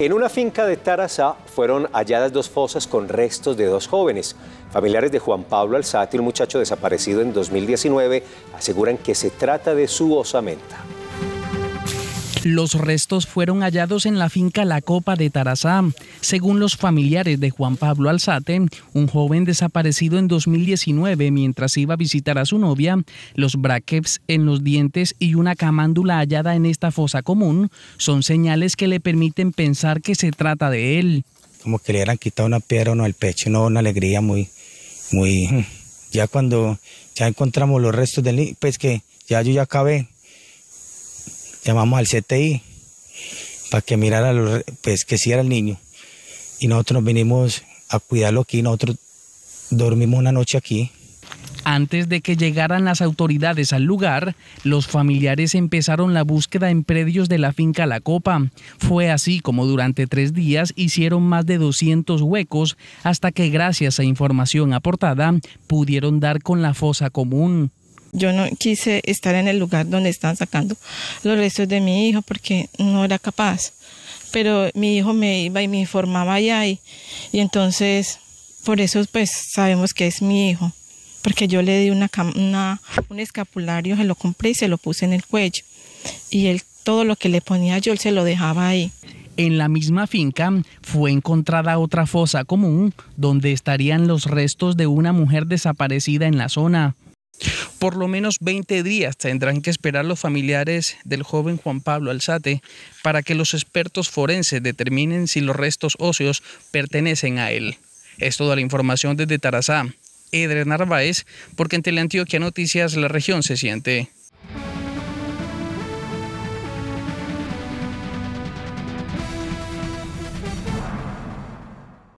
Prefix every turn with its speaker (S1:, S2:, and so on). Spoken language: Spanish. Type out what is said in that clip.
S1: En una finca de Tarazá fueron halladas dos fosas con restos de dos jóvenes. Familiares de Juan Pablo Alzate, un muchacho desaparecido en 2019, aseguran que se trata de su osamenta.
S2: Los restos fueron hallados en la finca La Copa de Tarazá. Según los familiares de Juan Pablo Alzate, un joven desaparecido en 2019 mientras iba a visitar a su novia, los brackets en los dientes y una camándula hallada en esta fosa común son señales que le permiten pensar que se trata de él.
S3: Como que le hubieran quitado una piedra o no pecho, una alegría muy, muy. Mm. Ya cuando ya encontramos los restos del. Pues que ya yo ya acabé, llamamos al CTI para que mirara, lo, pues que si era el niño. Y nosotros nos vinimos a cuidarlo aquí, nosotros dormimos una noche aquí.
S2: Antes de que llegaran las autoridades al lugar, los familiares empezaron la búsqueda en predios de la finca La Copa. Fue así como durante tres días hicieron más de 200 huecos hasta que gracias a información aportada pudieron dar con la fosa común
S4: yo no quise estar en el lugar donde están sacando los restos de mi hijo porque no era capaz. Pero mi hijo me iba y me informaba allá y, entonces por eso pues sabemos que es mi hijo, porque yo le di una, una, un escapulario, se lo compré y se lo puse en el cuello. Y él
S2: todo lo que le ponía yo, se lo dejaba ahí. En la misma finca fue encontrada otra fosa común donde estarían los restos de una mujer desaparecida en la zona. Por lo menos 20 días tendrán que esperar los familiares del joven Juan Pablo Alzate para que los expertos forenses determinen si los restos óseos pertenecen a él. Es toda la información desde Tarazá. Edre Narváez, porque en Teleantioquia Noticias la región se siente.